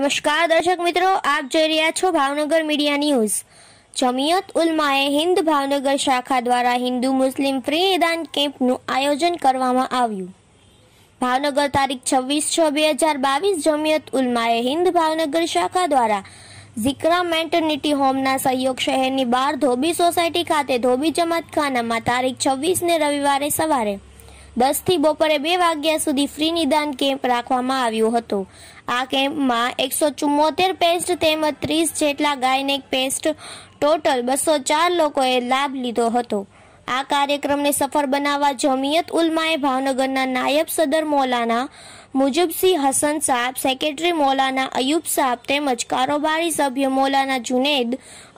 નમસ્કાર દર્શક મિત્રો આપ જોઈ રહ્યા છો ભાવનગર મીડિયા ન્યૂઝ જમિયત ઉલમાએ હિન્દ ભાવનગર શાખા દ્વારા હિન્દુ મુસ્લિમ ફ્રી નિદાન કેમ્પનું આયોજન કરવામાં આવ્યું ભાવનગર તારીખ છવ્વીસ છ બે હજાર બાવીસ જમિયત ઉલમાએ હિન્દ ભાવનગર શાખા દ્વારા ઝિકરા મેન્ટરનિટી હોમના સહયોગ શહેરની બાર ધોબી સોસાયટી ખાતે ધોબી જમાતખાનામાં તારીખ છવ્વીસને રવિવારે સવારે દસથી બપોરે બે વાગ્યા સુધી ફ્રી નિદાન કેમ્પ રાખવામાં આવ્યો હતો આ કેમ્પમાં એકસો ચુમ્મોતેર પેસ્ટ તેમજ ત્રીસ જેટલા ગાયનેક પેસ્ટ ટોટલ બસો ચાર લોકોએ લાભ લીધો હતો આ કાર્યક્રમને સફળ બનાવવા જમિયત ઉલમાએ ભાવનગરના નાયબ સદર મોલાના મુજબસિંહ હસન સાહેબ સેક્રેટરી મોલાના અયુબ સાહેબ તેમજ કારોબારી સભ્ય મોલાના જુનેદ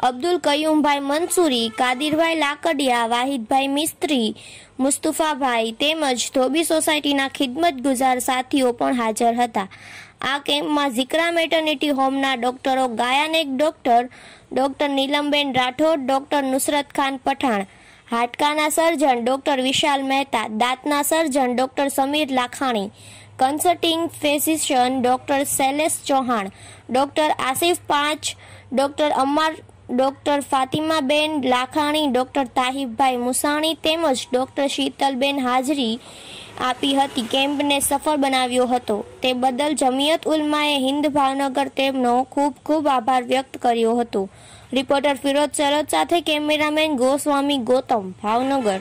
અબ્દુલ કયુમભાઈ મંસૂરી કાદિરભાઈ લાકડિયા વાહિદભાઈ મિસ્ત્રી મુસ્તુફાભાઈ તેમજ ધોબી સોસાયટીના ખિદમત ગુજાર સાથીઓ પણ હાજર હતા આ કેમ્પમાં ઝિકરા મેટર્નિટી હોમના ડોક્ટરો gynaec doctor doctor Nilamben Rathod doctor Nusrat Khan Pathan હાડકાના સર્જન ડોક્ટર વિશાલ મહેતા દાંતના surgeon doctor Samir Lakhani consulting physician doctor Shailesh Chauhan doctor Asif પાંચ doctor Amar doctor Fatimaben Lakhani doctor Tahibbhai Musani તેમજ ડૉક્ટર શીતલબેન હાજરી આપી હતી કેમ્પને સફળ બનાવ્યો હતો તે બદલ જમિયત ઉલમાએ હિન્દ ભાવનગર તેમનો ખૂબ ખૂબ આભાર વ્યક્ત કર્યો હતો રિપોર્ટર ફિરોજ શરદ સાથે કેમેરામેન ગોસ્વામી ગૌતમ ભાવનગર